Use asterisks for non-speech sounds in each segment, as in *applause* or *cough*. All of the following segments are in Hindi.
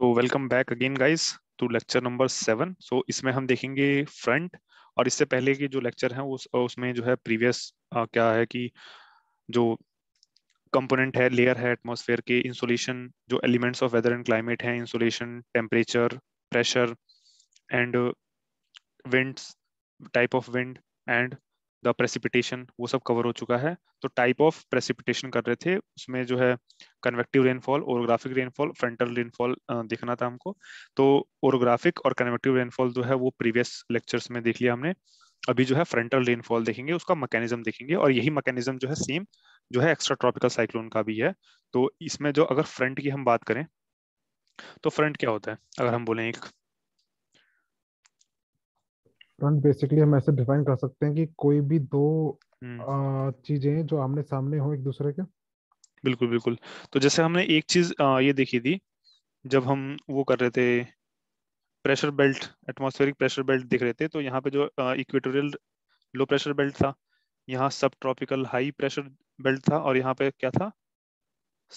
तो welcome back again guys to lecture number seven so इसमें हम देखेंगे फ्रंट और इससे पहले के जो लेक्चर हैं उस उसमें जो है प्रीवियस क्या है कि जो कंपोनेंट है लेयर है एटमॉस्फेयर के इंसुलेशन जो elements of weather and climate हैं insolation temperature pressure and winds type of wind and the precipitation वो सब कवर हो चुका है तो टाइप ऑफ प्रेसिपिटेशन कर रहे थे उसमें जो है convective rainfall orographic rainfall frontal rainfall देखना था हमको तो ओरोग्राफिक और कन्वेक्टिव रेनफॉल जो है वो प्रीवियस लेक्चर्स में देख लिया हमने अभी जो है फ्रंटल रेनफॉल देखेंगे उसका मैकेनिज्म देखेंगे और यही मैकेनिज्म जो है सेम जो है एक्स्ट्रा ट्रॉपिकल साइक्लोन का भी है तो इसमें जो अगर फ्रंट की हम बात करें तो फ्रंट क्या होता है अगर हम बोलें एक फ्रंट बेसिकली हम ऐसे डिफाइन कर सकते हैं कि कोई भी दो हम्म। चीजें जो आमने सामने हो एक दूसरे के बिल्कुल बिल्कुल तो जैसे हमने एक चीज ये देखी थी जब हम वो कर रहे थे pressure belt atmospheric pressure belt देख रहे थे तो यहाँ पे जो इक्वेटोरियल लो प्रेशर बेल्ट था यहाँ सब ट्रॉपिकल हाई प्रेशर बेल्ट था और यहाँ पे क्या था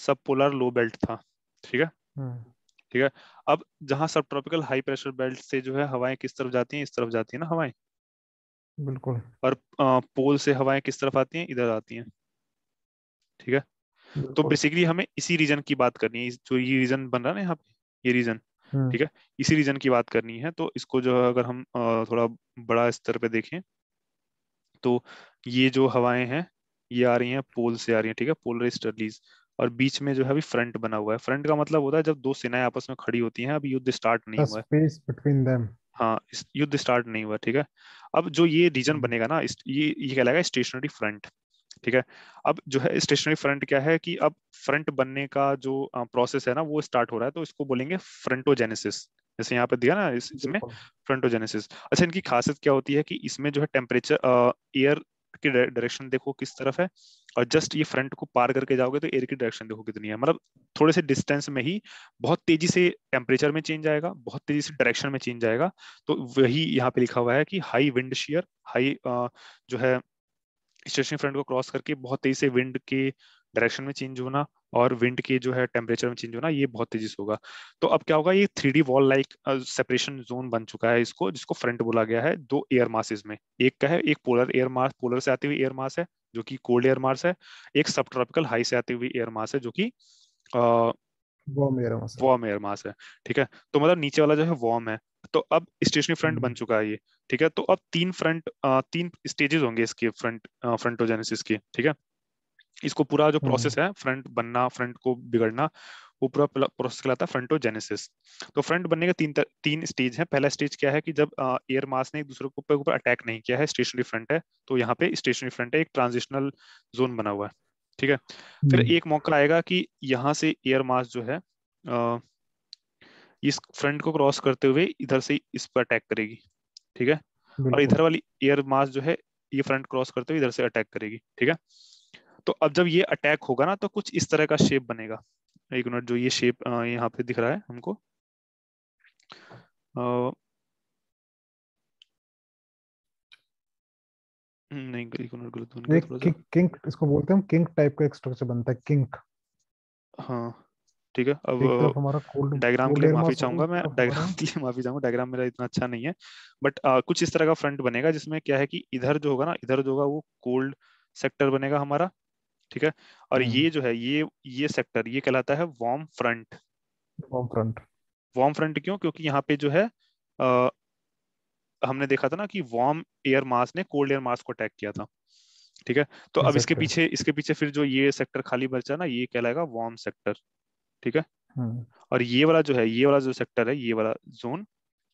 सब पोलर लो बेल्ट था ठीक है हम्म। ठीक है अब जहां सब ट्रॉपिकल हाई प्रेशर बेल्ट से जो है हवाएं किस तरफ जाती हैं इस तरफ जाती है ना हवाएं बिल्कुल और पोल से हवाएं किस तरफ आती हैं इधर आती हैं ठीक है तो बेसिकली हमें इसी रीजन की बात करनी है जो ये रीजन बन रहा है ना यहाँ पे ये रीजन हम्म। ठीक है इसी रीजन की बात करनी है तो इसको जो है अगर हम थोड़ा बड़ा स्तर पे देखें तो ये जो हवाएं हैं ये आ रही हैं पोल से आ रही हैं ठीक है पोलर स्टडीज और बीच में जो है अभी फ्रंट बना हुआ है फ्रंट का मतलब होता है जब दो सेनाएं आपस में खड़ी होती हैं अभी युद्ध स्टार्ट नहीं हुआ है हाँ युद्ध स्टार्ट नहीं हुआ ठीक है अब जो ये रीजन hmm. बनेगा ना ये ये कहलाएगा स्टेशनरी फ्रंट ठीक है अब जो है स्टेशनरी फ्रंट क्या है कि अब फ्रंट बनने का जो प्रोसेस है ना वो स्टार्ट हो रहा है तो इसको बोलेंगे फ्रंटोजेनेसिस जैसे यहाँ पे दिया ना इस, इसमें फ्रंटोजेनेसिस अच्छा इनकी खासियत क्या होती है कि इसमें जो है टेम्परेचर एयर की डायरेक्शन देखो किस तरफ है और जस्ट ये फ्रंट को पार करके जाओगे तो एयर की डायरेक्शन देखो कितनी है मतलब थोड़े से डिस्टेंस में ही बहुत तेजी से टेम्परेचर में चेंज आएगा बहुत तेजी से डायरेक्शन में चेंज आएगा तो वही यहाँ पे लिखा हुआ है कि हाई विंड शेयर हाई जो है स्टेशन फ्रंट को क्रॉस करके बहुत तेजी से विंड के डायरेक्शन में चेंज होना और विंड के जो है टेम्परेचर में चेंज होना ये बहुत तेजी से होगा तो अब क्या होगा ये three D wall like separation zone बन चुका है इसको जिसको फ्रंट बोला गया है दो एयर मासेज में एक का है एक पोलर एयर मास पोलर से आती हुई एयर मास है जो कि कोल्ड एयर मास है एक सब ट्रॉपिकल हाई से आती हुई एयर मास है जो कि वार्म एयर मास है ठीक है तो मतलब नीचे वाला जो है वार्म है तो अब स्टेशनरी हम्म। फ्रंट बन चुका है ये ठीक है तो अब तीन फ्रंट तीन स्टेजेस होंगे इसके फ्रंट फ्रंटोजेनेसिस के ठीक है इसको पूरा जो प्रोसेस हम्म। है फ्रंट बनना फ्रंट को बिगड़ना वो पूरा प्रोसेस कहलाता है फ्रंटोजेनेसिस तो फ्रंट बनने का तीन तीन स्टेज है पहला स्टेज क्या है कि जब एयर मास ने एक दूसरे के ऊपर अटैक नहीं किया है स्टेशनरी फ्रंट है तो यहाँ पे स्टेशनरी फ्रंट है एक ट्रांजिशनल जोन बना हुआ है ठीक है फिर हम्म। एक मौका आएगा कि यहाँ से एयर मास जो है इस फ्रंट को क्रॉस करते हुए इधर से इस पर अटैक करेगी ठीक है और इधर वाली एयर मास जो है ये फ्रंट क्रॉस करते हुए इधर से अटैक करेगी ठीक है तो अब जब ये अटैक होगा ना तो कुछ इस तरह का शेप बनेगा एक मिनट जो ये शेप यहाँ पे दिख रहा है हमको नहीं गलत किंक इसको बोलते हैं किंक टाइप का एक स्ट्रक्चर बनता है किंक हाँ ठीक है अब हमारा डायग्राम के लिए माफी चाहूंगा मैं डायग्राम के लिए माफी चाहूंगा डायग्राम मेरा इतना अच्छा नहीं है बट आ, कुछ इस तरह का फ्रंट बनेगा जिसमें क्या है कि इधर जो होगा ना इधर जो होगा वो कोल्ड सेक्टर बनेगा हमारा ठीक है और हम्म। ये जो है ये ये सेक्टर ये कहलाता है warm front warm front warm front क्यों क्योंकि यहाँ पे जो है आ, हमने देखा था ना कि वार्म एयर मास ने कोल्ड एयर मास को अटैक किया था ठीक है तो अब इसके पीछे इसके पीछे फिर जो ये सेक्टर खाली बचा ना ये कहलाएगा वार्म सेक्टर ठीक है हम्म। और ये वाला जो है ये वाला जो सेक्टर है ये वाला जोन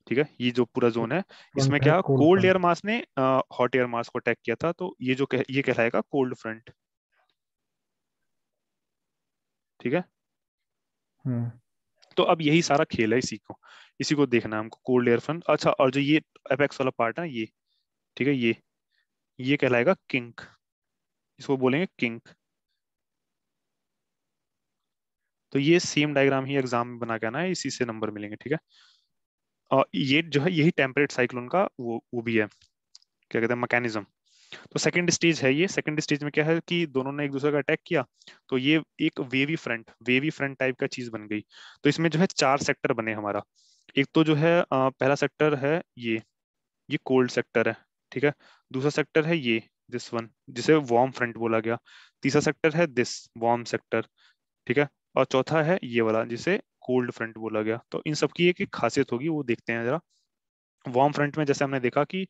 ठीक है ये जो पूरा जोन है इसमें क्या कोल्ड एयर मास ने हॉट एयर मास को अटैक किया था तो ये जो कह, ये कहलाएगा कोल्ड फ्रंट ठीक है हम्म। तो अब यही सारा खेल है इसी को इसी को देखना हमको कोल्ड एयर फ्रंट अच्छा और जो ये एपेक्स वाला पार्ट है ये ठीक है ये ये कहलाएगा किंक इसको बोलेंगे किंक तो ये सेम डायग्राम ही एग्जाम में बना के आना है इसी से नंबर मिलेंगे ठीक है और ये जो है यही टेम्परेट साइक्लोन का वो वो भी है क्या कहते हैं मैकेनिज्म तो सेकंड स्टेज है ये सेकंड स्टेज में क्या है कि दोनों ने एक दूसरे का अटैक किया तो ये एक wavy front wavy front type का चीज बन गई तो इसमें जो है चार सेक्टर बने हमारा एक तो जो है पहला सेक्टर है ये ये कोल्ड सेक्टर है ठीक है दूसरा सेक्टर है ये दिस वन जिसे वार्म फ्रंट बोला गया तीसरा सेक्टर है दिस वार्म सेक्टर ठीक है और चौथा है ये वाला जिसे कोल्ड फ्रंट बोला गया तो इन सबकी एक खासियत होगी वो देखते हैं जरा वार्म फ्रंट में जैसे हमने देखा कि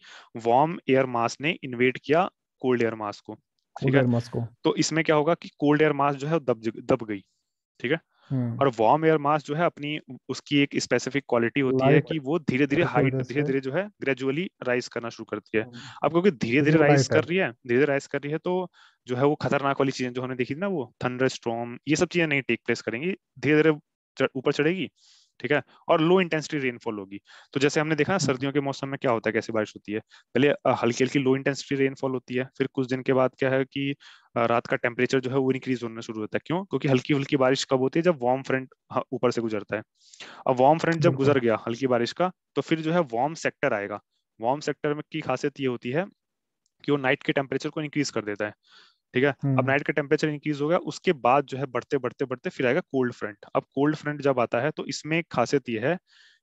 वार्म एयर मास ने इन्वेट किया कोल्ड एयर मास को ठीक है मास को तो इसमें क्या होगा कि कोल्ड एयर मास जो है दब दब गई ठीक है हम्म। और वार्म एयर मास जो है अपनी उसकी एक स्पेसिफिक क्वालिटी होती है कि वो धीरे धीरे हाइट धीरे धीरे जो है ग्रेजुअली राइज करना शुरू करती है हम्म। अब क्योंकि धीरे धीरे राइज कर रही है धीरे धीरे राइज कर रही है तो जो है वो खतरनाक वाली चीजें जो हमने देखी थी ना वो थंडर स्ट्रॉम ये सब चीजें नहीं टेक प्लेस करेंगी धीरे धीरे ऊपर चढ़ेगी ठीक है और लो इंटेंसिटी रेनफॉल होगी तो जैसे हमने देखा हम्म। सर्दियों के मौसम में क्या होता है कैसे बारिश होती है पहले हल्की हल्की लो इंटेंसिटी रेनफॉल होती है फिर कुछ दिन के बाद क्या है कि रात का टेम्परेचर जो है वो इंक्रीज होना शुरू होता है क्यों क्योंकि हल्की हल्की बारिश कब होती है जब वार्म हाँ, फ्रंट ऊपर से गुजरता है अब वार्म फ्रंट जब गुजर गया हल्की बारिश का तो फिर जो है वार्म सेक्टर आएगा वार्म सेक्टर में की खासियत ये होती है कि वो नाइट के टेम्परेचर को इंक्रीज कर देता है ठीक है अब नाइट हम्म। का टेम्परेचर इंक्रीज हो गया उसके बाद जो है बढ़ते बढ़ते बढ़ते फिर आएगा कोल्ड फ्रंट अब कोल्ड फ्रंट जब आता है तो इसमें एक खासियत यह है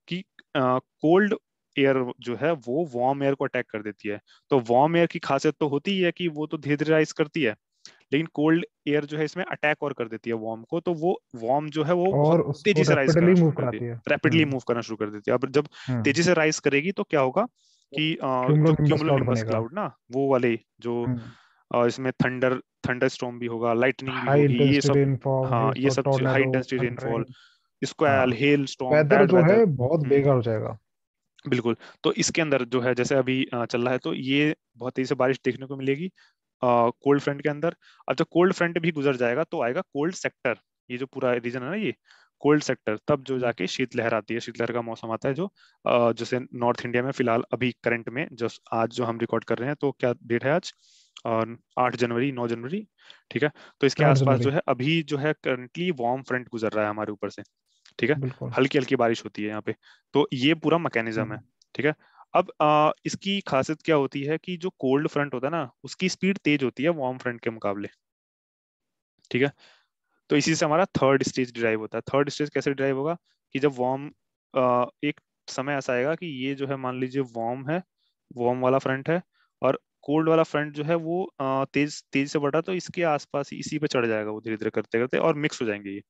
कि कोल्ड uh, एयर जो है वो वार्म एयर को अटैक कर देती है तो वार्म एयर की खासियत तो होती ही है कि वो तो धीरे धीरे राइज करती है लेकिन कोल्ड एयर जो है इसमें अटैक और कर देती है वार्म को तो वो वार्म जो है वो तेजी से राइज कर रैपिडली मूव हम्म। करना शुरू कर देती है अब जब हम्म। तेजी से राइज करेगी तो क्या होगा कि क्लाउड ना वो वाले जो और इसमें थंडर थंडर स्टॉर्म भी होगा लाइटनिंग हाँ, ये सब हाँ ये सब हाई इंटेंसिटी रेनफॉल इसको हेल स्टॉर्म वेदर जो है बहुत हम्म। बेकार हो जाएगा बिल्कुल तो इसके अंदर जो है जैसे अभी चल रहा है तो ये बहुत तेजी से बारिश देखने को मिलेगी कोल्ड फ्रंट के अंदर अब जब कोल्ड फ्रंट भी गुजर जाएगा तो आएगा कोल्ड सेक्टर ये जो पूरा रीजन है ना ये कोल्ड सेक्टर तब जो जाके शीतलहर आती है शीतलहर का मौसम आता है जो जैसे नॉर्थ इंडिया में फिलहाल अभी करंट में जो आज जो हम रिकॉर्ड कर रहे हैं तो क्या डेट है आज आठ जनवरी नौ जनवरी ठीक है तो इसके आसपास जो है अभी जो है करंटली वार्म फ्रंट गुजर रहा है हमारे ऊपर से ठीक है हल्की हल्की बारिश होती है यहाँ पे तो ये पूरा मैकेनिज्म है हम्म। ठीक है अब आ, इसकी खासियत क्या होती है कि जो कोल्ड फ्रंट होता है ना उसकी स्पीड तेज होती है वार्म फ्रंट के मुकाबले ठीक है तो इसी से हमारा थर्ड स्टेज डिराइव होता है थर्ड स्टेज कैसे डिराइव होगा कि जब वॉर्म एक समय ऐसा आएगा कि ये जो है मान लीजिए वॉर्म है वॉर्म वाला फ्रंट है और कोल्ड वाला फ्रंट जो है वो तेज तेज से बढ़ा तो इसके आसपास इसी पे चढ़ जाएगा वो धीरे धीरे करते करते और मिक्स हो जाएंगे ये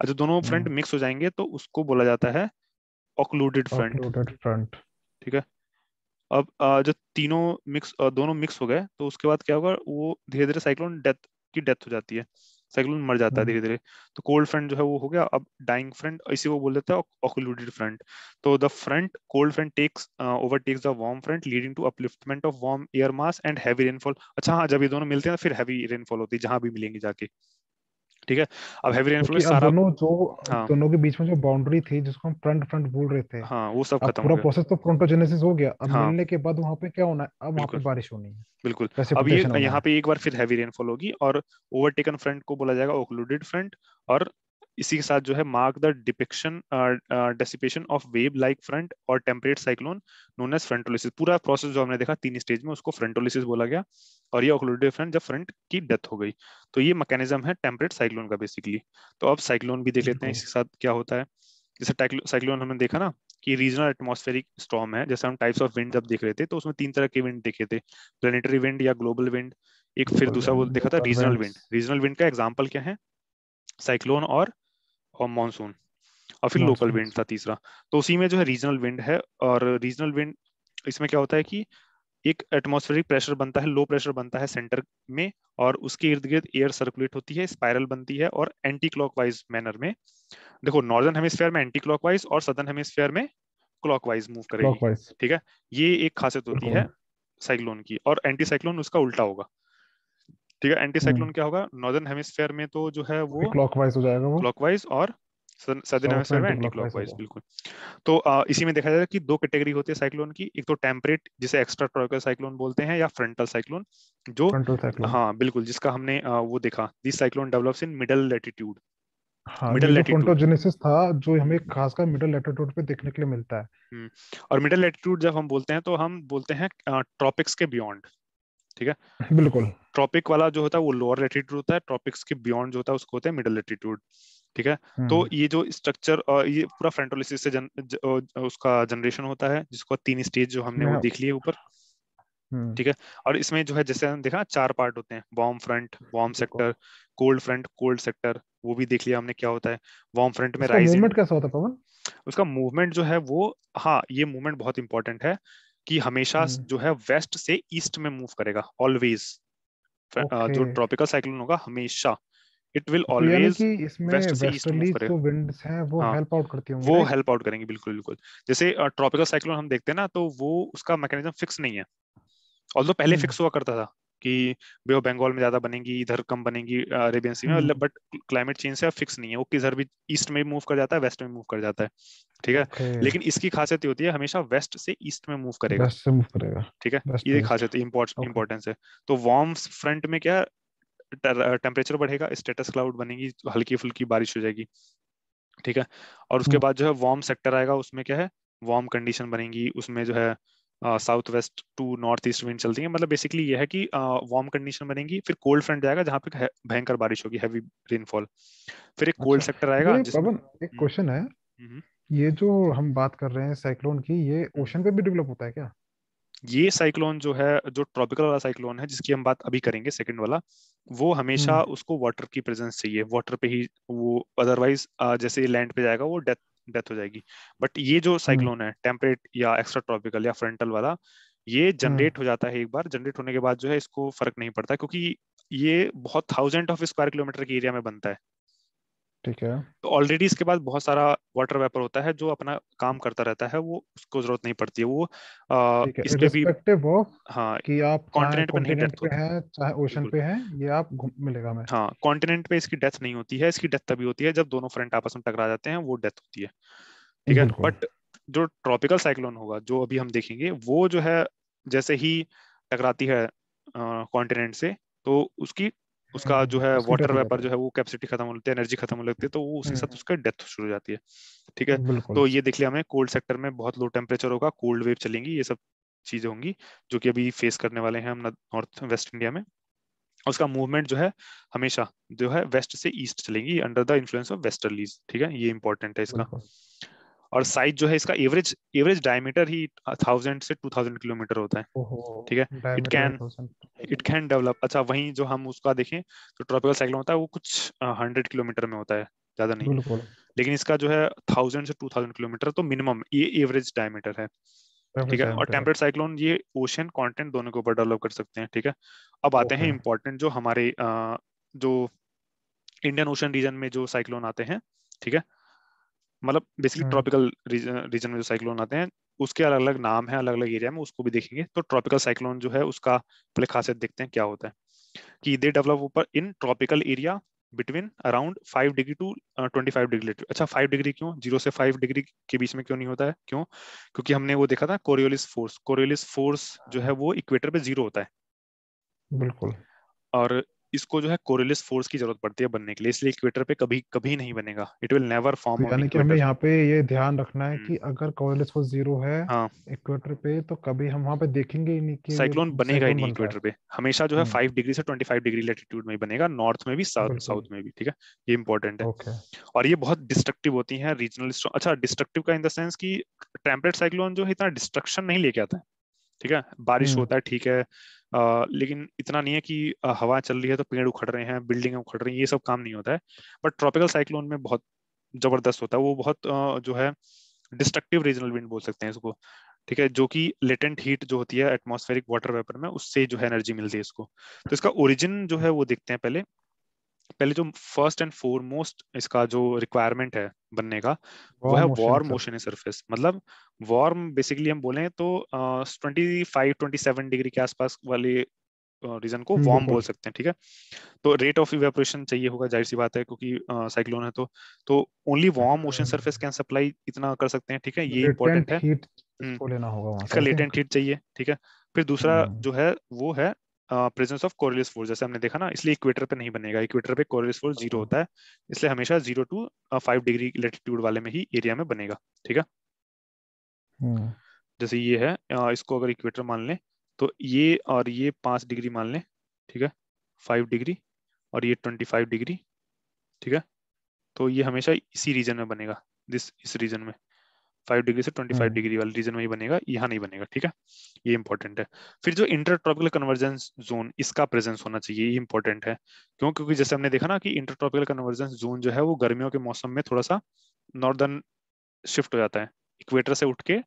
अच्छा दोनों फ्रंट हम्म। मिक्स हो जाएंगे तो उसको बोला जाता है ऑक्लूडेड फ्रंट फ्रंट ठीक है अब जो तीनों मिक्स दोनों मिक्स हो गए तो उसके बाद क्या होगा वो धीरे धीरे साइक्लोन डेथ की डेथ हो जाती है साइक्लोन मर जाता है हम्म। धीरे धीरे तो कोल्ड फ्रंट जो है वो हो गया अब डाइंग फ्रंट इसी को बोल देता है फ्रंट तो the front cold front takes overtakes the warm front leading to upliftment of warm air mass and heavy rainfall अच्छा हाँ जब ये दोनों मिलते हैं फिर हैवी रेनफॉल होती है जहां भी मिलेंगे जाके ठीक है अब हैवी रेनफॉल में सारा दोनों जो हाँ, दोनों के बीच में जो बाउंड्री थी जिसको हम फ्रंट फ्रंट बोल रहे थे हाँ वो सब खत्म पूरा प्रोसेस तो फ्रोंटोजेनेसिस हो गया अब हाँ, मिलने के बाद वहां पे क्या होना है अब वहां पे बारिश होनी है बिल्कुल अब ये यहाँ पे एक बार फिर हैवी रेनफॉल होगी और ओवरटेकन फ्रंट को बोला जाएगा ओक्लूडेड फ्रंट और इसी के साथ जो है mark the depiction dissipation of wave like front और temperate cyclone known as frontolysis पूरा प्रोसेस जो हमने देखा तीन स्टेज में उसको फ्रंटोलिसिस बोला गया और ये ऑक्लोडे फ्रंट जब फ्रंट की डेथ हो गई तो ये मैकेनिज्म है टेम्परेट साइक्लोन का बेसिकली तो अब साइक्लोन भी देख लेते हैं इसके साथ क्या होता है जैसे साइक्लोन हमने देखा ना कि रीजनल एटमॉस्फेरिक स्टॉम है जैसे हम टाइप्स ऑफ विंड जब देख रहे थे तो उसमें तीन तरह के विंड देखे थे प्लेनेटरी विंड या ग्लोबल विंड एक फिर दूसरा वो देखा था रीजनल विंड रीजनल विंड का एग्जाम्पल क्या है साइक्लोन और और मानसून और फिर लोकल विंड था तीसरा तो उसी में जो है रीजनल विंड है और रीजनल विंड इसमें क्या होता है कि एक एटमोस्फेरिक प्रेशर बनता है लो प्रेशर बनता है सेंटर में और उसके इर्द गिर्द एयर सर्कुलेट होती है स्पाइरल बनती है और एंटी क्लॉकवाइज मैनर में देखो नॉर्दर्न हेमिस्फेयर में एंटी क्लॉकवाइज और सदर्न हेमिस्फेयर में क्लॉकवाइज मूव करेगी ठीक है ये एक खासियत होती है साइक्लोन की और एंटी साइक्लोन उसका उल्टा होगा ठीक है एंटी साइक्लोन हम्म। क्या होगा नॉर्दर्न हेमिस्फेयर में तो जो है वो क्लॉकवाइज हो जाएगा वो क्लॉकवाइज और सदर्न हेमिस्फेयर में एंटी क्लॉकवाइज बिल्कुल तो आ, इसी में देखा जाएगा कि दो कैटेगरी होती है साइक्लोन की एक तो टेम्परेट जिसे एक्स्ट्रा ट्रॉपिकल साइक्लोन बोलते हैं या फ्रंटल साइक्लोन जो हाँ बिल्कुल जिसका हमने आ, वो देखा this cyclone develops in middle latitude था जो हमें खासकर देखने के लिए मिलता है हम्म, और मिडल जब हम बोलते हैं तो हम बोलते हैं ट्रॉपिक्स के बियॉन्ड ठीक है बिल्कुल ट्रॉपिक वाला जो होता है वो लोअर लेटीट्यूड होता है ट्रॉपिक्स के बियॉन्ड जो होता है उसको होता है मिडल लेटीट्यूड ठीक है हम्म। तो ये जो स्ट्रक्चर ये पूरा फ्रेंटोलिसिस से जन, ज, उसका जनरेशन होता है जिसको तीन स्टेज जो हमने वो देख लिए ऊपर हम्म। ठीक है और इसमें जो है जैसे हमने देखा चार पार्ट होते हैं warm front warm sector cold front cold sector वो भी देख लिया हमने क्या होता है वॉर्म फ्रंट में राइज मूवमेंट कैसा होता है पवन उसका मूवमेंट जो है वो हाँ ये मूवमेंट बहुत इंपॉर्टेंट है कि हमेशा हम्म। जो है वेस्ट से ईस्ट में मूव करेगा ऑलवेज जो ट्रॉपिकल साइक्लोन होगा हमेशा इट विल ऑलवेज वेस्ट से ईस्ट मूव करेगा वो हेल्प हाँ। आउट करती वो हेल्प आउट करेंगे बिल्कुल बिल्कुल जैसे ट्रॉपिकल साइक्लोन हम देखते हैं ना तो वो उसका मैकेनिज्म फिक्स नहीं है ऑल्दो पहले फिक्स हम्म। हुआ करता था कि बे ऑफ बंगाल में ज्यादा बनेगी इधर कम बनेगी अरेबियन सी में मतलब बट क्लाइमेट चेंज से फिक्स नहीं है वो किधर भी ईस्ट में मूव कर जाता है वेस्ट में मूव कर जाता है ठीक है okay. लेकिन इसकी खासियत होती है हमेशा वेस्ट से ईस्ट में मूव करेगा वेस्ट से मूव करेगा ठीक है ये खासियत इंपॉर्टेंस है तो वार्म फ्रंट में क्या टेम्परेचर बढ़ेगा स्टेटस क्लाउड बनेगी हल्की फुल्की बारिश हो जाएगी ठीक है और उसके हम्म। बाद जो है वार्म सेक्टर आएगा उसमें क्या है वार्म कंडीशन बनेगी उसमें जो है south west to north east wind चलती है मतलब बेसिकली ये है कि वार्म कंडीशन बनेगी फिर कोल्ड फ्रंट जाएगा जहां पे भयंकर बारिश होगी हैवी रेनफॉल फिर एक कोल्ड अच्छा। सेक्टर आएगा पवन एक क्वेश्चन हम्म। है हम्म। ये जो हम बात कर रहे हैं साइक्लोन की ये ओशन हम्म। पे भी डेवलप होता है क्या ये साइक्लोन जो है जो ट्रॉपिकल वाला साइक्लोन है जिसकी हम बात अभी करेंगे सेकंड वाला वो हमेशा उसको वाटर की प्रेजेंस चाहिए वाटर पे ही वो अदरवाइज जैसे लैंड पे जाएगा वो डेथ डेथ हो जाएगी बट ये जो साइक्लोन हम्म। है टेम्परेट या एक्स्ट्रा ट्रॉपिकल या फ्रंटल वाला ये जनरेट हम्म। हो जाता है एक बार जनरेट होने के बाद जो है इसको फर्क नहीं पड़ता क्योंकि ये बहुत थाउजेंड ऑफ स्क्वायर किलोमीटर के एरिया में बनता है ठीक है तो ऑलरेडी इसके बाद बहुत सारा वाटर वेपर होता है जो अपना काम करता रहता है वो उसको जरूरत नहीं पड़ती है वो इसके भी हाँ कि आप कॉन्टिनेंट पे नहीं डेथ पे है चाहे ओशन पे है ये आप मिलेगा मैं हाँ कॉन्टिनेंट पे इसकी डेथ नहीं होती है इसकी डेथ तभी होती है जब दोनों फ्रंट आपस में टकरा जाते हैं वो डेथ होती है ठीक है बट जो ट्रॉपिकल साइक्लोन होगा जो अभी हम देखेंगे वो जो है जैसे ही टकराती है कॉन्टिनेंट से तो उसकी उसका हम्म, जो है वाटर वेपर जो है वो कैपेसिटी खत्म हो जाती है एनर्जी खत्म हो लगती है तो वो उसके साथ हम्म। उसका डेथ शुरू हो जाती है ठीक है तो ये देख लिया हमें कोल्ड सेक्टर में बहुत लो टेम्परेचर होगा कोल्ड वेव चलेंगी ये सब चीजें होंगी जो कि अभी फेस करने वाले हैं हम नॉर्थ वेस्ट इंडिया में उसका मूवमेंट जो है हमेशा जो है वेस्ट से ईस्ट चलेंगी under the influence of westerlies ठीक है ये इंपॉर्टेंट है इसका और साइज जो है इसका एवरेज एवरेज डायमीटर ही थाउजेंड से टू थाउजेंड किलोमीटर होता है ठीक है it can it can develop अच्छा वहीं जो हम उसका देखें तो ट्रॉपिकल साइक्लोन होता है वो कुछ हंड्रेड किलोमीटर में होता है ज्यादा नहीं लेकिन इसका जो है थाउजेंड से टू थाउजेंड किलोमीटर तो मिनिमम ये एवरेज डायमीटर है ठीक है और टेम्परेट साइक्लोन ये ओशन कॉन्टेंट दोनों के ऊपर डेवलप कर सकते हैं ठीक है अब आते हैं इम्पोर्टेंट जो हमारे जो इंडियन ओशन रीजन में जो साइक्लोन आते हैं ठीक है मतलब बेसिकली ट्रॉपिकल रीजन में जो साइक्लोन आते हैं उसके अलग अलग नाम है अलग अलग एरिया में उसको भी देखेंगे तो ट्रॉपिकल साइक्लोन जो है उसका पहले खासियत देखते हैं क्या होता है कि दे डेवलप ऊपर in tropical area between around five degree to twenty five degree अच्छा फाइव डिग्री क्यों जीरो से फाइव डिग्री के बीच में क्यों नहीं होता है क्यों क्योंकि हमने वो देखा था कोरियोलिस फोर्स कोरियोलिस फोर्स जो है वो इक्वेटर पे जीरो होता है बिल्कुल और इसको जो है कोरिलिस फोर्स की जरूरत पड़ती है बनने के लिए इसलिए इक्वेटर पे कभी कभी नहीं बनेगा इट विल नेवर फॉर्म यानी कि हमें यहाँ पे ये ध्यान रखना है कि हम्म। अगर कोरिलिस फोर्स जीरो है हाँ। इक्वेटर पे तो कभी हम वहाँ पे देखेंगे ही नहीं कि साइक्लोन बनेगा ही नहीं इक्वेटर पे हमेशा जो है फाइव हम्म। डिग्री से ट्वेंटी फाइव डिग्री लेटीट्यूड में बनेगा नॉर्थ में भी साउथ में भी ठीक है ये इंपॉर्टेंट है और ये बहुत डिस्ट्रक्टिव होती है रीजनल अच्छा डिस्ट्रक्टिव का इन द सेंस की टेम्परेट साइक्लोन जो है इतना डिस्ट्रक्शन नहीं लेके आता है ठीक है बारिश हम्म। होता है ठीक है लेकिन इतना नहीं है कि हवा चल रही है तो पेड़ उखड़ रहे हैं बिल्डिंग उखड़ रही है ये सब काम नहीं होता है बट ट्रॉपिकल साइक्लोन में बहुत जबरदस्त होता है वो बहुत जो है डिस्ट्रक्टिव रीजनल विंड बोल सकते हैं इसको ठीक है जो कि लेटेंट हीट जो होती है एटमॉस्फेरिक वाटर वेपर में उससे जो है एनर्जी मिलती है इसको तो इसका ओरिजिन जो है वो देखते हैं पहले पहले जो फर्स्ट एंड फोरमोस्ट इसका जो रिक्वायरमेंट है बनने का वो है वार्म मोशन सरफेस मतलब वार्म बेसिकली हम बोले तो twenty five twenty seven degree के आसपास वाले रीजन को वार्म बोल सकते हैं ठीक है तो रेट ऑफ इवेपोरेशन चाहिए होगा जाहिर सी बात है क्योंकि साइक्लोन है तो तो only warm motion surface can supply इतना कर सकते हैं ठीक है ये इंपॉर्टेंट है हम्म। लेटेंट हीट चाहिए ठीक है फिर दूसरा hmm। जो है वो है प्रेजेंस ऑफ कोरियस फोर्स जैसे हमने देखा ना इसलिए इक्वेटर पे नहीं बनेगा इक्वेटर पे कोरियस फोर्स जीरो होता है इसलिए हमेशा zero to five degree latitude वाले में ही एरिया में बनेगा ठीक है हम्म। जैसे ये है इसको अगर इक्वेटर मान लें तो ये और ये पांच डिग्री मान लें ठीक है फाइव डिग्री और ये ट्वेंटी फाइव डिग्री ठीक है तो ये हमेशा इसी रीजन में बनेगा दिस इस रीजन में फाइव डिग्री से ट्वेंटी फाइव डिग्री वाले रीजन में ही बनेगा यहाँ नहीं बनेगा ठीक है ये इंपॉर्टेंट है फिर जो इंटर ट्रॉपिकल कन्वर्जेंस जोन इसका प्रेजेंस होना चाहिए ये इंपॉर्टेंट है क्यों क्योंकि जैसे हमने देखा ना कि इंटर ट्रॉपिकल कन्वर्जेंस जोन जो है वो गर्मियों के मौसम में थोड़ा सा नॉर्दर्न शिफ्ट हो जाता है इक्वेटर से उठ के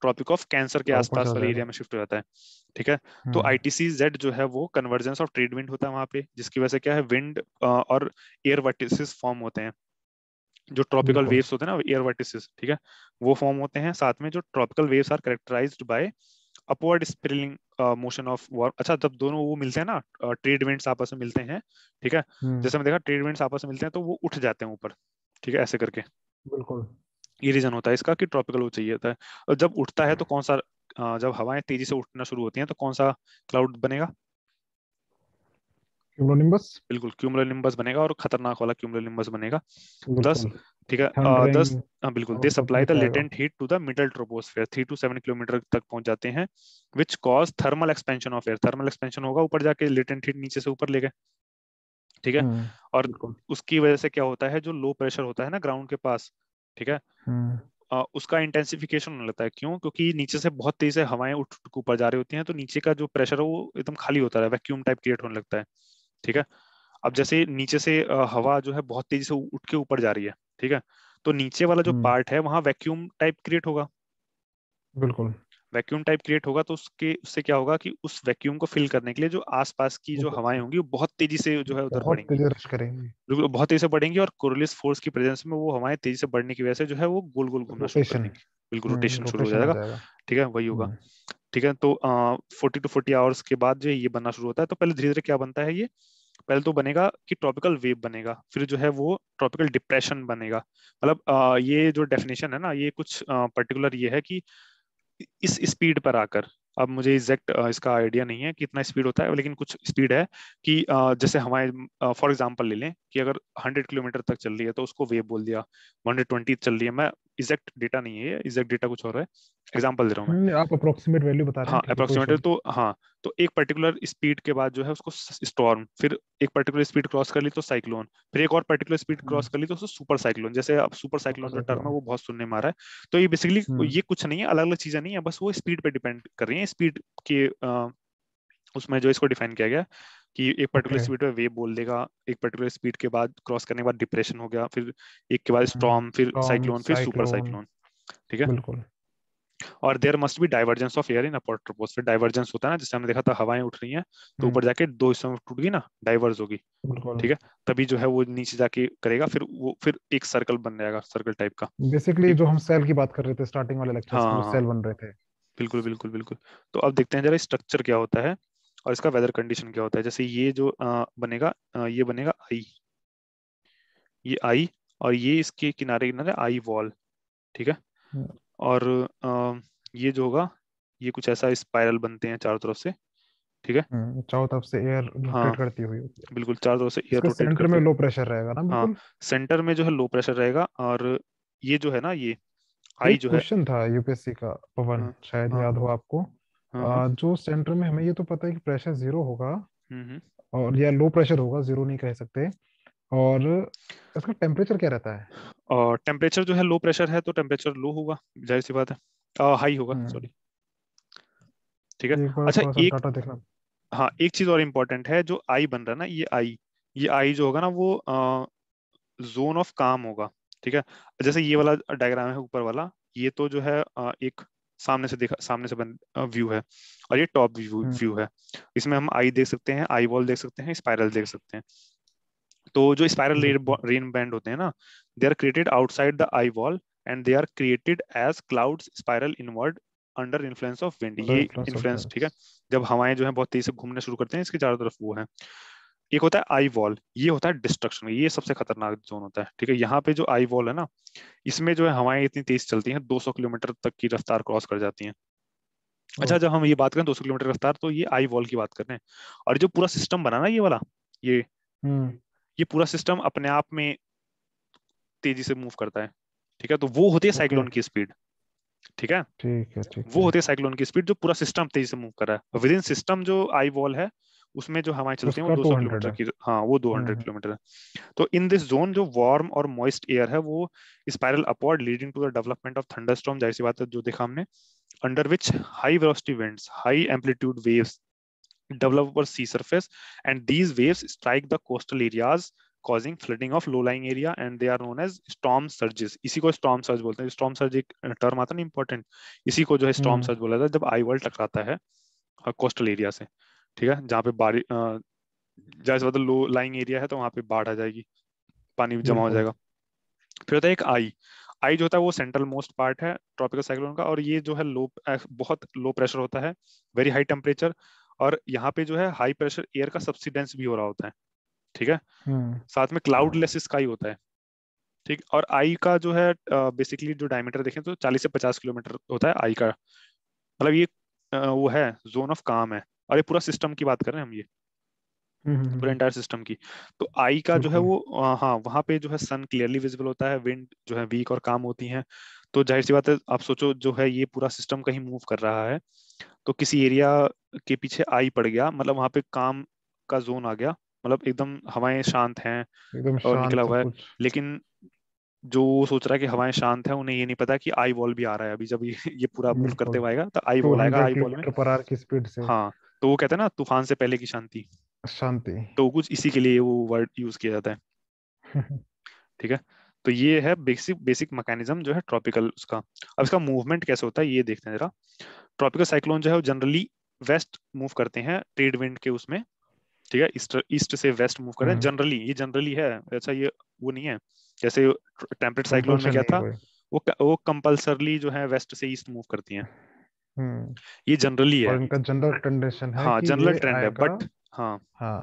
ट्रॉपिक ऑफ कैंसर के आसपास वाले एरिया में शिफ्ट हो जाता है ठीक है हम्म। तो आई टी सी जेड जो है वो कन्वर्जेंस ऑफ ट्रेड विंड होता है वहां पे जिसकी वजह से क्या है विंड और एयर वर्टिस फॉर्म होते हैं जो ट्रॉपिकल वेव्स होते हैं ना एयर वर्टिसेस ठीक है वो फॉर्म होते हैं साथ में जो tropical waves are characterise by upward spiralling motion of warm अच्छा जब दोनों वो मिलते हैं ना ट्रेड uh, विंड्स आपस में मिलते हैं ठीक है हम्म। जैसे मैं देखा ट्रेड विंड्स आपस में मिलते हैं तो वो उठ जाते हैं ऊपर ठीक है ऐसे करके बिल्कुल ये रीजन होता है इसका कि ट्रॉपिकल वो चाहिए होता है और जब उठता है तो हाँ। कौन सा uh, जब हवाएं तेजी से उठना शुरू होती हैं तो कौन सा क्लाउड बनेगा क्यूमलोनिम्बस बिल्कुल क्यूमलोनिम्बस बनेगा और खतरनाक वाला क्यूमलोनिम्बस बनेगा दस ठीक है दस हाँ, बिल्कुल they supply the latent heat to the middle troposphere three to seven kilometre तक पहुंच जाते हैं which cause thermal expansion of air thermal expansion होगा ऊपर जाके लेटेंट हीट नीचे से ऊपर ले गए ठीक है हम्म, और उसकी वजह से क्या होता है जो लो प्रेशर होता है ना ग्राउंड के पास ठीक है आ, हम्म। उसका इंटेंसिफिकेशन होने लगता है क्यों क्योंकि नीचे से बहुत तेज से हवाएं उठ ऊपर जा रही होती हैं तो नीचे का जो प्रेशर है वो एकदम खाली होता है वैक्यूम टाइप क्रिएट होने लगता है ठीक है अब जैसे नीचे से हवा जो है बहुत तेजी से उठ के ऊपर जा रही है ठीक है तो नीचे वाला जो हम्म। पार्ट है वहां वैक्यूम टाइप क्रिएट होगा बिल्कुल वैक्यूम टाइप क्रिएट होगा तो उसके उससे क्या होगा कि उस वैक्यूम को फिल करने के लिए जो आसपास की जो हवाएं होंगी वो बहुत तेजी से जो है उधर बढ़ेंगी बहुत तेजी से बढ़ेंगी और कोरोलिस फोर्स की प्रेजेंस में वो हवाएं तेजी से बढ़ने की वजह से जो है वो गोल गोल घूमना शुरू करेंगे बिल्कुल रोटेशन हम्म, शुरू हो जाएगा ठीक है वही होगा हम्म। ठीक है तो फोर्टी टू फोर्टी आवर्स के बाद जो है ये बनना शुरू होता है तो पहले धीरे धीरे क्या बनता है ये पहले तो बनेगा कि ट्रॉपिकल वेव बनेगा फिर जो है वो ट्रॉपिकल डिप्रेशन बनेगा मतलब ये जो डेफिनेशन है ना ये कुछ पर्टिकुलर ये है कि इस स्पीड पर आकर अब मुझे एग्जैक्ट इसका आइडिया नहीं है कि इतना स्पीड होता है लेकिन कुछ स्पीड है कि जैसे हमारे फॉर एग्जांपल ले लें कि अगर 100 किलोमीटर तक चल रही है तो उसको वेव बोल दिया 120 चल रही है मैं एग्जैक्ट डेटा नहीं है एग्जैक्ट डेटा कुछ और है एग्जांपल दे रहा हूँ हम्म, आप अप्रोक्सीमेट वैल्यू बता रहे हैं हाँ अप्रोक्सीमेट तो हाँ तो एक पर्टिकुलर स्पीड के बाद जो है उसको स्टॉर्म फिर एक पर्टिकुलर स्पीड क्रॉस कर ली तो साइक्लोन फिर एक और पर्टिकुलर स्पीड क्रॉस कर ली तो उसको सुपर साइक्लोन जैसे अब सुपर साइक्लोन का टर्म है वो बहुत सुनने में आ रहा है तो ये बेसिकली हम्म। ये कुछ नहीं है अलग अलग चीजें नहीं है बस वो स्पीड पर डिपेंड कर रही है स्पीड के उसमें जो इसको डिफाइन किया गया कि एक पर्टिकुलर स्पीड पे वेव बोल देगा एक पर्टिकुलर स्पीड के बाद क्रॉस करने के बाद डिप्रेशन हो गया फिर एक के बाद स्टॉर्म hmm. फिर साइक्लोन फिर सुपर साइक्लोन ठीक है और देयर मस्ट भी divergence of air in upper troposphere फिर डाइवर्जेंस होता है ना जैसे हमने देखा था हवाएं उठ रही हैं तो hmm. ऊपर जाके दो हिस्सों में टूट गई ना डाइवर्स होगी ठीक है तभी जो है वो नीचे जाके करेगा फिर वो फिर एक सर्कल बन जाएगा सर्कल टाइप का बेसिकली जो हम सेल की बात कर रहे थे स्टार्टिंग वाले लेक्चर में सेल बन रहे थे बिल्कुल बिल्कुल बिल्कुल तो अब देखते हैं जरा स्ट्रक्चर क्या होता है और इसका वेदर कंडीशन क्या होता है जैसे ये जो आ, बनेगा आ, ये बनेगा आई ये आई और ये इसके किनारे किनारे आई वॉल ठीक है हम्म। और आ, ये जो होगा ये कुछ ऐसा स्पाइरल बनते हैं चारों तरफ से ठीक है हम्म, चारों तरफ से एयर हाँ, करती हुई बिल्कुल चारों तरफ से एयर सेंटर में लो प्रेशर रहेगा ना हाँ सेंटर में जो है लो प्रेशर रहेगा और ये जो है ना ये आई जो है क्वेश्चन था यूपीएससी का पवन हाँ, शायद हाँ। याद हो आपको हाँ, हाँ। जो सेंटर में हमें ये तो पता है कि प्रेशर जीरो होगा हम्म, हम्म। और या लो प्रेशर होगा जीरो नहीं कह सकते और इसका टेम्परेचर क्या रहता है और टेम्परेचर जो है लो प्रेशर है तो टेम्परेचर लो होगा जाहिर सी बात है आ, हाई होगा सॉरी हम्म। ठीक है अच्छा एक हाँ एक चीज और इम्पोर्टेंट है जो आई बन रहा है ना ये आई ये आई जो होगा ना वो जोन ऑफ काम होगा ठीक है जैसे ये वाला डायग्राम है ऊपर वाला ये तो जो है एक सामने से देखा सामने से व्यू है और ये टॉप व्यू व्यू है इसमें हम आई देख सकते हैं आई वॉल देख सकते हैं स्पायरल देख सकते हैं तो जो स्पायरल रेन बैंड होते हैं ना they are created outside the eye wall and they are created as cloud spiral inward under influence of wind ये इन्फ्लुएंस ठीक है जब हवाएं जो है बहुत तेजी से घूमने शुरू करते हैं इसके चारों तरफ वो है एक होता है आई वॉल ये होता है डिस्ट्रक्शन ये सबसे खतरनाक जोन होता है ठीक है यहाँ पे जो आई वॉल है ना इसमें जो है हवाएं इतनी तेज चलती हैं 200 किलोमीटर तक की रफ्तार क्रॉस कर जाती हैं अच्छा जब हम ये बात करें 200 किलोमीटर रफ्तार तो ये आई वॉल की बात कर रहे हैं और जो पूरा सिस्टम बना ना ये वाला ये हम्म। ये पूरा सिस्टम अपने आप में तेजी से मूव करता है ठीक है तो वो होती है साइक्लोन की स्पीड ठीक है ठीक है वो होती है साइक्लोन की स्पीड जो पूरा सिस्टम तेजी से मूव कर रहा है विद इन सिस्टम जो आई वॉल है उसमें जो हवाएं चलती हैं वो 200 किलोमीटर की हाँ वो 200 हम्म। किलोमीटर है तो इन दिस जोन जो वार्म और मॉइस्ट एयर है वो spiral upward leading to the development of thunderstorm जाहिर सी बात है जो देखा हमने under which high velocity winds high amplitude waves develop over sea surface and these waves strike the coastal areas causing flooding of low lying area and they are known as storm surges इसी को storm surge बोलते हैं storm surge एक term आता है ना important इसी को जो है storm हम्म। surge बोला जाता है जब आई वर्ल्ड टकराता है कोस्टल एरिया से ठीक है जहाँ पे बारिश मतलब लो लाइंग एरिया है तो वहां पे बाढ़ आ जाएगी पानी जमा हो जाएगा फिर होता है एक आई आई जो होता है वो सेंट्रल मोस्ट पार्ट है ट्रॉपिकल साइक्लोन का और ये जो है लो बहुत लो प्रेशर होता है वेरी हाई टेम्परेचर और यहाँ पे जो है हाई प्रेशर एयर का सब्सिडेंस भी हो रहा होता है ठीक है हम्म। साथ में क्लाउडलेस स्काई होता है ठीक और आई का जो है बेसिकली जो डायमीटर देखें तो 40 से 50 किलोमीटर होता है आई का मतलब ये वो है जोन ऑफ काम है और ये पूरा सिस्टम की बात कर रहे हैं हम ये हम्म, हम्म, पूरे एंटायर सिस्टम हम्म। की तो आई का जो है वो हाँ वहां पे जो है सन क्लियरली विजिबल होता है विंड जो है वीक और काम होती है तो जाहिर सी बात है आप सोचो जो है ये पूरा सिस्टम कहीं मूव कर रहा है तो किसी एरिया के पीछे आई पड़ गया मतलब वहां पे काम का जोन आ गया मतलब एकदम हवाएं शांत हैं और निकला हुआ है लेकिन जो सोच रहा है कि हवाएं शांत है उन्हें ये नहीं पता कि आई वॉल भी आ रहा है अभी जब ये ये पूरा मूव करते हुए आएगा तो आई वॉल तो आएगा आई वॉल में पर आर की स्पीड से हाँ तो वो कहते हैं ना तूफान से पहले की शांति शांति तो कुछ इसी के लिए वो वर्ड यूज किया जाता है *laughs* ठीक है तो ये है बेसिक बेसिक मैकेनिज्म जो है ट्रॉपिकल उसका अब इसका मूवमेंट कैसे होता है ये देखते हैं जरा ट्रॉपिकल साइक्लोन जो है वो जनरली वेस्ट मूव करते हैं ट्रेड विंड के उसमें ठीक है ईस्ट ईस्ट से वेस्ट मूव कर रहे हैं जनरली हम्म। ये जनरली है अच्छा ये वो नहीं है जैसे टेम्परेट साइक्लोन में क्या था वो वो कंपल्सरली जो है वेस्ट से ईस्ट मूव करती हैं हम्म। ये जनरली है इनका जनरल कंडीशन है हाँ जनरल ट्रेंड है बट हाँ हाँ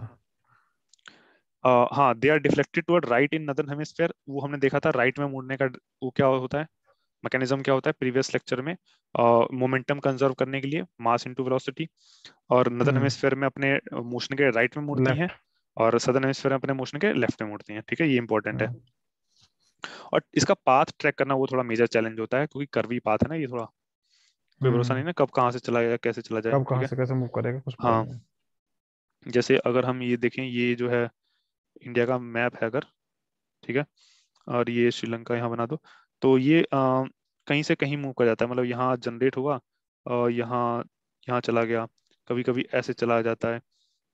हाँ they are deflected toward right in northern hemisphere वो हमने देखा था राइट में मुड़ने का वो क्या होता है मैकेनिज्म क्या होता है प्रीवियस लेक्चर में मोमेंटम कंजर्व करने के लिए मास इनटू वेलोसिटी और नदर हेमिस्फेयर में अपने मोशन के राइट में मुड़ती हैं और सदर हेमिस्फेयर में अपने मोशन के लेफ्ट में मुड़ती हैं ठीक है ये इंपॉर्टेंट है हाँ। और इसका पाथ ट्रैक करना वो थोड़ा मेजर चैलेंज होता है क्योंकि कर्वी पाथ है ना ये थोड़ा कोई भरोसा हम्म। नहीं ना कब कहाँ से चला जाएगा कैसे चला जाएगा कब कहाँ से कैसे मूव करेगा कुछ हाँ जैसे अगर हम ये देखें ये जो है इंडिया का मैप है अगर ठीक है और ये श्रीलंका यहाँ बना दो तो ये आ, कहीं से कहीं मूव कर जाता है मतलब यहाँ जनरेट हुआ और यहाँ यहाँ चला गया कभी कभी ऐसे चला जाता है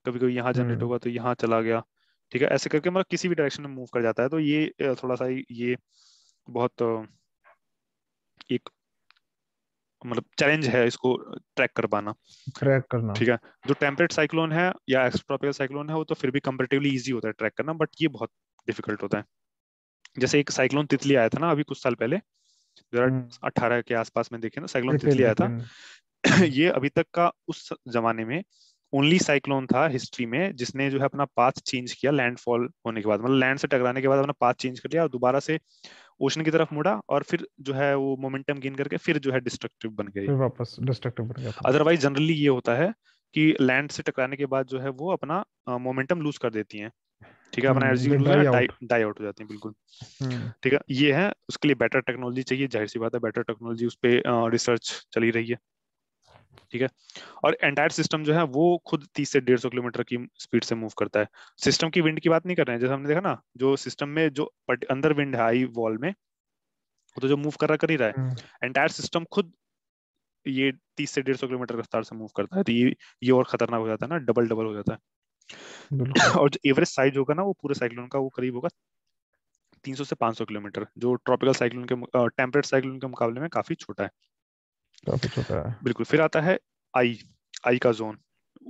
कभी कभी यहाँ जनरेट होगा हम्म। तो यहाँ चला गया ठीक है ऐसे करके मतलब किसी भी डायरेक्शन में मूव कर जाता है तो ये थोड़ा सा ये बहुत एक मतलब चैलेंज है इसको ट्रैक कर पाना ट्रैक करना ठीक है जो टेम्परेट साइक्लोन है या एक्सट्रॉपिकल साइक्लोन है वो तो फिर भी कंपेरेटिवली इजी होता है ट्रैक करना बट ये बहुत डिफिकल्ट होता है जैसे एक साइक्लोन तितली आया था ना अभी कुछ साल पहले जो हम्म। अठारह के आसपास में देखे ना साइक्लोन तितली आया था *clears throat* ये अभी तक का उस जमाने में ओनली साइक्लोन था हिस्ट्री में जिसने जो है अपना पाथ चेंज किया लैंडफॉल होने के बाद मतलब लैंड से टकराने के बाद अपना पाथ चेंज कर लिया और दोबारा से ओशन की तरफ मुड़ा और फिर जो है वो मोमेंटम गेन करके फिर जो है डिस्ट्रक्टिव बन गई वापस डिस्ट्रक्टिव बन गया अदरवाइज जनरली ये होता है कि लैंड से टकराने के बाद जो है वो अपना मोमेंटम लूज कर देती है ठीक है अपना एनर्जी डाई आउट हो जाती है बिल्कुल हम्म। ठीक है ये है उसके लिए बेटर टेक्नोलॉजी चाहिए जाहिर सी बात है बेटर टेक्नोलॉजी उस पर रिसर्च चली रही है ठीक है और एंटायर सिस्टम जो है वो खुद तीस से सौ किलोमीटर की स्पीड से मूव करता है सिस्टम की विंड की बात नहीं कर रहे हैं जैसे हमने देखा ना जो सिस्टम में जो अंदर विंड है आई वॉल में वो तो जो मूव कर रहा कर ही रहा है एंटायर सिस्टम हम्म। खुद ये तीस से सौ किलोमीटर रफ्तार से मूव करता है तो ये ये और खतरनाक हो जाता है ना डबल डबल हो जाता है और जो एवरेज साइज होगा ना वो पूरे साइक्लोन का वो करीब होगा 300 से 500 किलोमीटर जो ट्रॉपिकल साइक्लोन के टेम्परेट साइक्लोन के मुकाबले में काफी छोटा है है बिल्कुल फिर आता है आई आई का जोन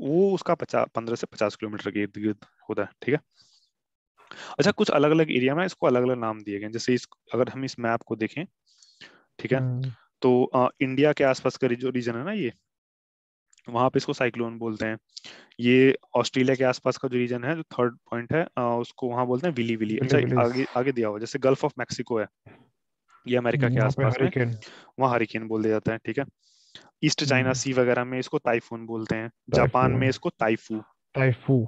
वो उसका पचास पंद्रह से पचास किलोमीटर के इर्द गिर्द होता है ठीक है अच्छा हम्म। कुछ अलग अलग एरिया में इसको अलग अलग नाम दिए गए जैसे इस अगर हम इस मैप को देखें ठीक है हम्म। तो आ, इंडिया के आसपास का जो रीजन है ना ये वहां पे इसको साइक्लोन बोलते हैं ये ऑस्ट्रेलिया के आसपास का जो रीजन है जो थर्ड पॉइंट है आ, उसको वहां बोलते हैं विली विली अच्छा आगे आगे दिया हुआ जैसे गल्फ ऑफ मैक्सिको है ये अमेरिका के हम्म, आसपास में वहाँ हरिकेन बोल दिया जाता है ठीक है ईस्ट चाइना सी वगैरह में इसको ताइफून बोलते हैं जापान में इसको ताइफू ताइफू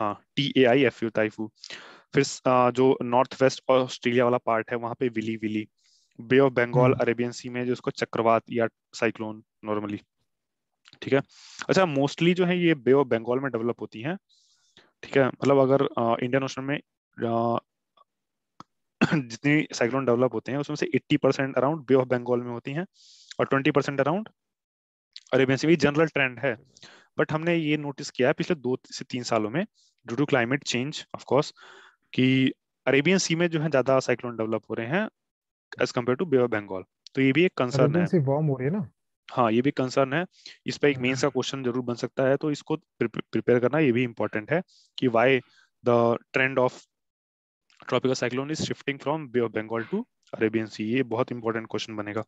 हाँ T A I F U typhoon फिर जो नॉर्थ वेस्ट ऑस्ट्रेलिया वाला पार्ट है वहां पे willy willy bay of Bengal Arabian sea में जो इसको चक्रवात या साइक्लोन नॉर्मली ठीक है अच्छा मोस्टली जो है ये बे ऑफ बंगाल में डेवलप होती है ठीक है मतलब अगर इंडियन ओशन में *clears throat* जितनी साइक्लोन डेवलप होते हैं उसमें से 80 percent around bay of Bengal में होती हैं और 20 percent around Arabian sea general trend है बट हमने ये नोटिस किया है पिछले दो से तीन सालों में due to climate change of course कि अरेबियन सी में जो है ज्यादा साइक्लोन डेवलप हो रहे हैं as compare to bay of Bengal तो ये भी एक कंसर्न है वार्म हो रही है ना हाँ ये भी कंसर्न है इस पर एक मेंस का क्वेश्चन जरूर बन सकता है तो इसको प्रिपेयर करना ये भी इम्पोर्टेंट है कि why the trend of tropical cyclone is shifting from bay of Bengal to Arabian sea ये बहुत इंपॉर्टेंट क्वेश्चन बनेगा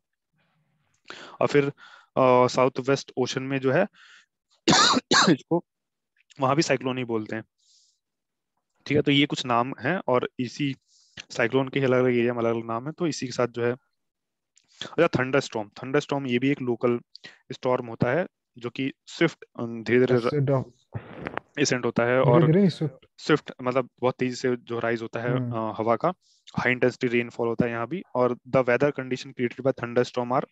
और फिर साउथ वेस्ट ओशन में जो है इसको वहां भी साइक्लोन ही बोलते हैं ठीक है तो ये कुछ नाम हैं और इसी साइक्लोन के अलग अलग एरिया में अलग अलग नाम है तो इसी के साथ जो है अच्छा थंडर स्टॉम थंडर स्टॉम ये भी एक लोकल स्टॉर्म होता है जो कि स्विफ्ट धीरे धीरे एसेंट होता है और स्विफ्ट मतलब बहुत तेजी से जो राइज होता है हम्म। हवा का हाई इंटेंसिटी रेनफॉल होता है यहाँ भी और the weather condition created by thunder storm are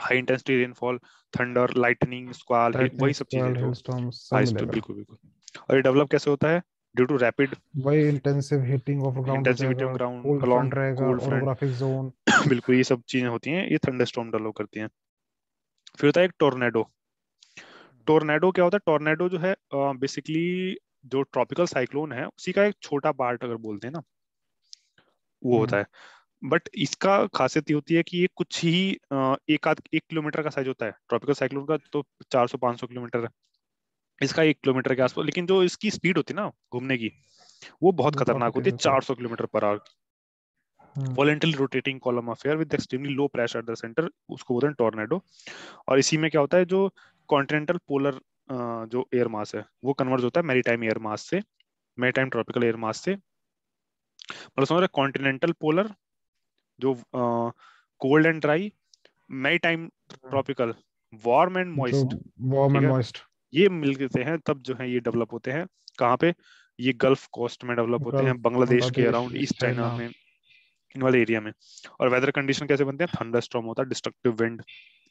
high intensity rainfall thunder lightning squall वही सब चीजें बिल्कुल बिल्कुल और ये डेवलप कैसे होता है ड्यू टू रैपिड वही intensive heating of ground intensivity of ground cold रहेगा जोन *coughs* बिल्कुल ये सब चीजें होती हैं ये थंडरस्टॉर्म डेवलप करती हैं फिर होता है एक टोर्नेडो टोर्नेडो क्या होता है टोर्नेडो जो है बेसिकली जो ट्रॉपिकल साइक्लोन है उसी का एक छोटा पार्ट अगर बोलते हैं ना वो होता हम्म। है बट इसका खासियत ये होती है कि ये कुछ ही एक आध एक किलोमीटर का साइज होता है ट्रॉपिकल साइक्लोन का तो 400-500 किलोमीटर है इसका एक किलोमीटर के आसपास लेकिन जो इसकी स्पीड होती है ना घूमने की वो बहुत खतरनाक होती है चार kilometre per hour violently rotating column of air with extremely low pressure the centre उसको बोलते हैं टोर्नेडो और इसी में क्या होता है जो कॉन्टिनेंटल पोलर जो एयर मास है वो कन्वर्ट होता है मेरीटाइम एयर मास से मेरीटाइम ट्रॉपिकल एयर मास से मतलब समझ रहे कॉन्टिनेंटल पोलर जो cold and dry maritime tropical warm and moist warm and moist ये मिलते हैं तब जो है ये डेवलप होते हैं कहाँ पे ये गल्फ कोस्ट में डेवलप होते हैं बांग्लादेश के अराउंड ईस्ट चाइना में इन वाले एरिया में और वेदर कंडीशन कैसे बनते हैं थंडर स्टॉर्म होता है डिस्ट्रक्टिव विंड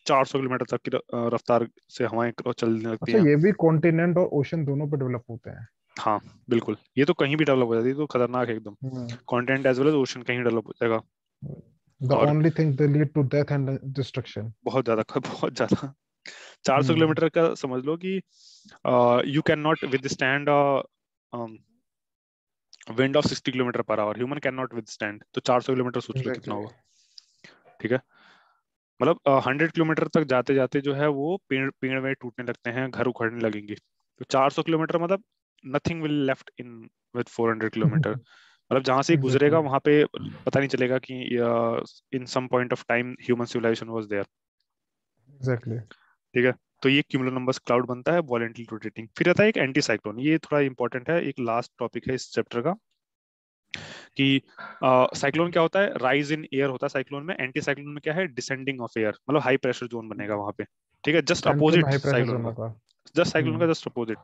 400 किलोमीटर तक की रफ्तार से हवाएं चलने लगती अच्छा, हैं ये भी कॉन्टिनेंट और ओशन दोनों पे डेवलप होते हैं हाँ बिल्कुल ये तो कहीं भी डेवलप हो जाती है तो खतरनाक है एकदम continent as well as ocean कहीं डेवलप हो जाएगा the और only thing they lead to death and destruction बहुत ज्यादा बहुत ज्यादा चार सौ हम्म। किलोमीटर का समझ लो कि you can not withstand wind of sixty kilometre per hour human can not withstand तो चार सौ किलोमीटर सोच लो कितना होगा ठीक है मतलब हंड्रेड किलोमीटर तक जाते जाते जो है वो पेड़ पेड़ वेड़ टूटने लगते हैं घर उखड़ने लगेंगे तो चार सौ किलोमीटर मतलब नथिंग विल लेफ्ट इन विद फोर हंड्रेड किलोमीटर *laughs* मतलब जहां से गुजरेगा वहां पे पता नहीं चलेगा कि in some point of time human civilisation was there exactly ठीक है तो ये क्यूमुलो नंबर्स क्लाउड बनता है वॉलेंटली रोटेटिंग फिर आता है एक एंटी साइक्लोन ये थोड़ा इंपॉर्टेंट है एक लास्ट टॉपिक है इस चैप्टर का कि साइक्लोन uh, क्या होता है राइज इन एयर होता है साइक्लोन में एंटी साइक्लोन में क्या है डिसेंडिंग ऑफ एयर मतलब हाई प्रेशर जोन बनेगा वहां पे ठीक है जस्ट अपोजिट साइक्लोन का जस्ट साइक्लोन का just opposite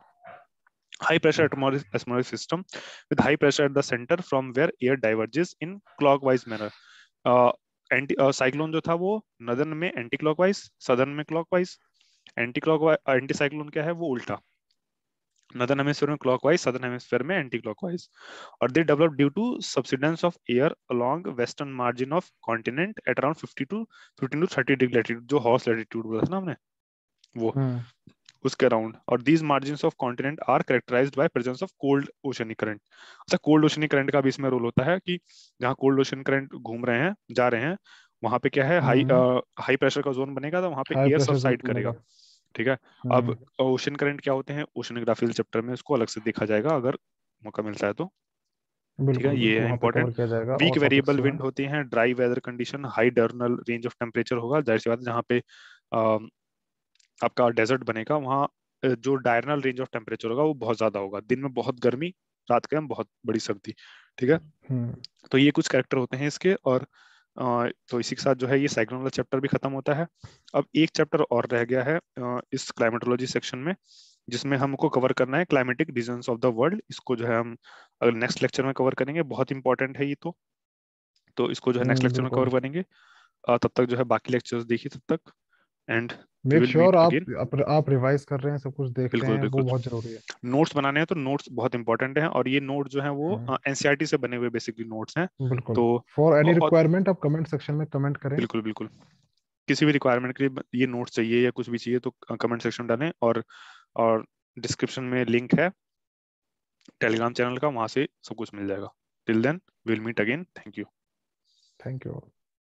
high pressure atmospheric system with high pressure at the centre from where air diverges in clockwise manner anti cyclone जो था वो नदन में एंटी क्लॉकवाइज सदन में clockwise anti clockwise anti cyclone क्या है वो उल्टा नदन हेमिस्फीयर में क्लॉकवाइज सदन हेमिस्फीयर में एंटी क्लॉकवाइज और they develop due to subsidence of air along western margin of continent at around fifty to fifteen to thirty degree latitude जो हॉर्स लेटीट्यूड बोला था ना हमने वो हाँ। उसके अराउंड और these margin of continent are characterise by presence of cold oceanic current अच्छा कोल्ड ओशनिक करंट का भी इसमें रोल होता है कि जहाँ कोल्ड ओशन करंट घूम रहे हैं जा रहे हैं वहां पे क्या है हाई हाई प्रेशर का जोन बनेगा तो वहां पे एयर सबसाइड करेगा। ठीक है अब ओशन हम्म। करंट क्या होते हैं ओशनोग्राफिकल चैप्टर में उसको अलग से देखा जाएगा अगर मौका मिलता है तो ठीक है ये है इंपॉर्टेंट वीक वेरिएबल विंड होती है dry weather condition high diurnal range of temperature होगा जाहिर सी बात जहाँ पे आपका डेजर्ट बनेगा वहाँ जो डायरनल रेंज ऑफ टेम्परेचर होगा वो बहुत ज्यादा होगा दिन में बहुत गर्मी रात के में बहुत बड़ी सर्दी ठीक है हम्म। तो ये कुछ कैरेक्टर होते हैं इसके और तो इसी के साथ जो है ये साइक्लोन वाला चैप्टर भी खत्म होता है अब एक चैप्टर और रह गया है इस क्लाइमेटोलॉजी सेक्शन में जिसमें हमको कवर करना है climatic region of the world इसको जो है हम अगर नेक्स्ट लेक्चर में कवर करेंगे बहुत इंपॉर्टेंट है ये तो तो इसको जो है नेक्स्ट लेक्चर में हम्म, कवर करेंगे तब तक जो है बाकी लेक्चर्स देखिए तब तक एंड मेक श्योर आप, आप आप रिवाइज कर रहे हैं सब कुछ देख बिल्कुल, रहे हैं बिल्कुल, वो बहुत जरूरी है नोट्स बनाने हैं तो नोट्स बहुत इंपॉर्टेंट है और ये नोट जो है वो एनसीईआरटी हाँ। हाँ, e से बने हुए बेसिकली नोट्स हैं तो फॉर एनी रिक्वायरमेंट आप कमेंट सेक्शन में कमेंट करें बिल्कुल बिल्कुल किसी भी रिक्वायरमेंट के लिए ये नोट्स चाहिए या कुछ भी चाहिए तो कमेंट हाँ, सेक्शन डालें और और डिस्क्रिप्शन में लिंक है टेलीग्राम चैनल का वहां से सब कुछ मिल जाएगा till then will meet again thank you thank you